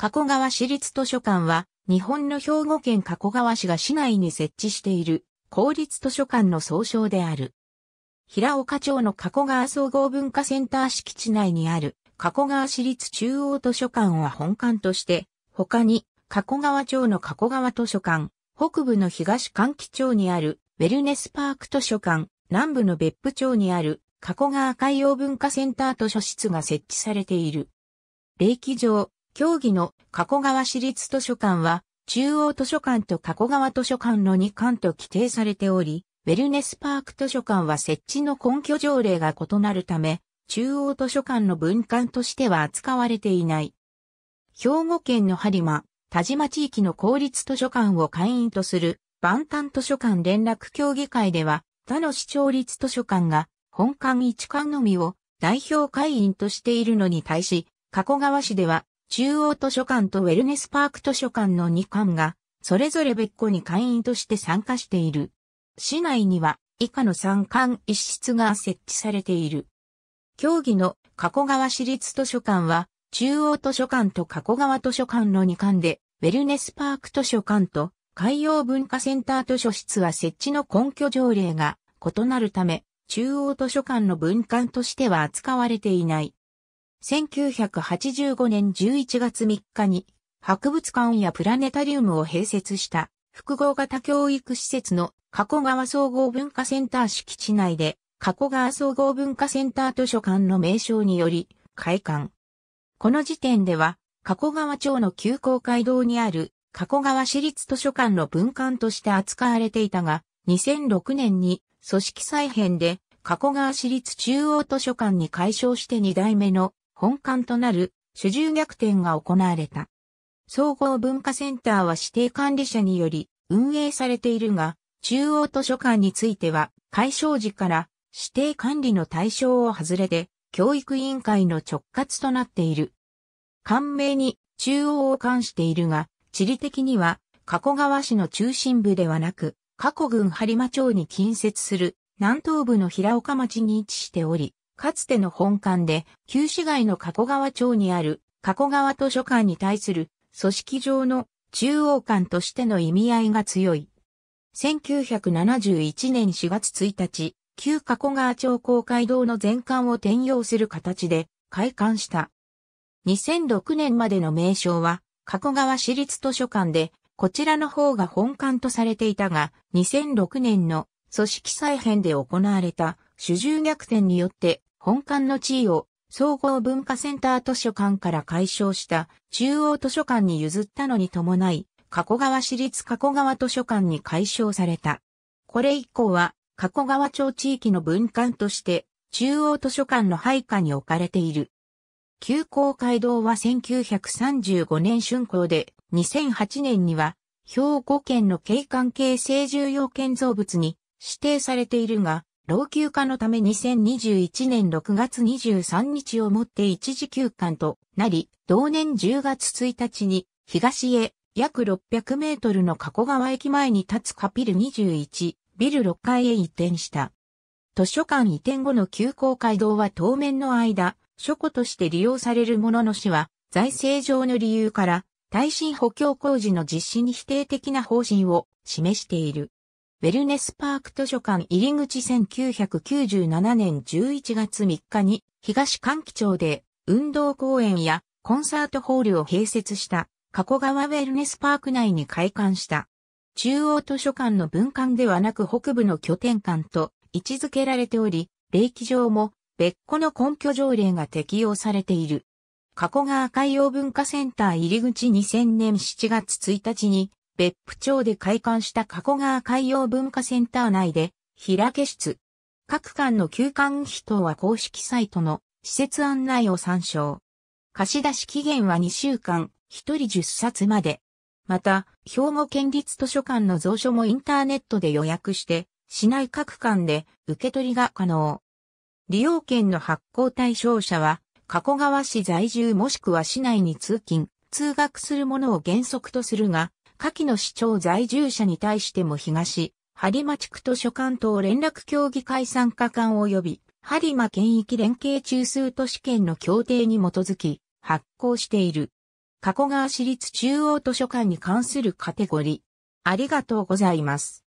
加古川市立図書館は、日本の兵庫県加古川市が市内に設置している公立図書館の総称である。平岡町の加古川総合文化センター敷地内にある加古川市立中央図書館は本館として、他に加古川町の加古川図書館、北部の東換気町にあるウェルネスパーク図書館、南部の別府町にある加古川海洋文化センター図書室が設置されている。霊気場、競技の加古川市立図書館は、中央図書館と加古川図書館の2館と規定されており、ウェルネスパーク図書館は設置の根拠条例が異なるため、中央図書館の分館としては扱われていない。兵庫県の播磨、田島地域の公立図書館を会員とする、万端図書館連絡協議会では、他の市町立図書館が、本館1館のみを代表会員としているのに対し、加古川市では中央図書館とウェルネスパーク図書館の2館が、それぞれ別個に会員として参加している。市内には、以下の3館一室が設置されている。競技の加古川市立図書館は、中央図書館と加古川図書館の2館で、ウェルネスパーク図書館と海洋文化センター図書室は設置の根拠条例が異なるため、中央図書館の文館としては扱われていない。1985年11月3日に博物館やプラネタリウムを併設した複合型教育施設の加古川総合文化センター敷地内で加古川総合文化センター図書館の名称により開館。この時点では加古川町の旧公会堂にある加古川市立図書館の文館として扱われていたが2006年に組織再編で加古川市立中央図書館に改称して2代目の本館となる主従逆転が行われた。総合文化センターは指定管理者により運営されているが、中央図書館については、解消時から指定管理の対象を外れて、教育委員会の直轄となっている。官名に中央を冠しているが、地理的には、加古川市の中心部ではなく、加古郡播磨町に近接する南東部の平岡町に位置しており、かつての本館で、旧市街の加古川町にある加古川図書館に対する組織上の中央館としての意味合いが強い。1971年4月1日、旧加古川町公会堂の全館を転用する形で開館した。2006年までの名称は、加古川市立図書館で、こちらの方が本館とされていたが、2006年の組織再編で行われた主従逆転によって本館の地位を総合文化センター図書館から解消した中央図書館に譲ったのに伴い、加古川市立加古川図書館に解消された。これ以降は加古川町地域の文館として中央図書館の配下に置かれている。旧公会堂は1935年竣工で2008年には兵庫県の景観形成重要建造物に指定されているが、老朽化のため2021年6月23日をもって一時休館となり、同年10月1日に東へ約600メートルの加古川駅前に立つカピル21、ビル6階へ移転した。図書館移転後の急行街道は当面の間、書庫として利用されるものの市は、財政上の理由から、耐震補強工事の実施に否定的な方針を示している。ウェルネスパーク図書館入り口1997年11月3日に東関気町で運動公園やコンサートホールを併設した加古川ウェルネスパーク内に開館した。中央図書館の分館ではなく北部の拠点館と位置づけられており、霊気上も別個の根拠条例が適用されている。加古川海洋文化センター入り口2000年7月1日に別府町で開館した加古川海洋文化センター内で、開け室。各館の休館費等は公式サイトの施設案内を参照。貸し出し期限は2週間、1人10冊まで。また、兵庫県立図書館の蔵書もインターネットで予約して、市内各館で受け取りが可能。利用券の発行対象者は、加古川市在住もしくは市内に通勤、通学する者を原則とするが、下記の市長在住者に対しても東、播磨地区図書館等連絡協議会参加官及び、播磨県域連携中枢都市圏の協定に基づき、発行している。加古川市立中央図書館に関するカテゴリー。ありがとうございます。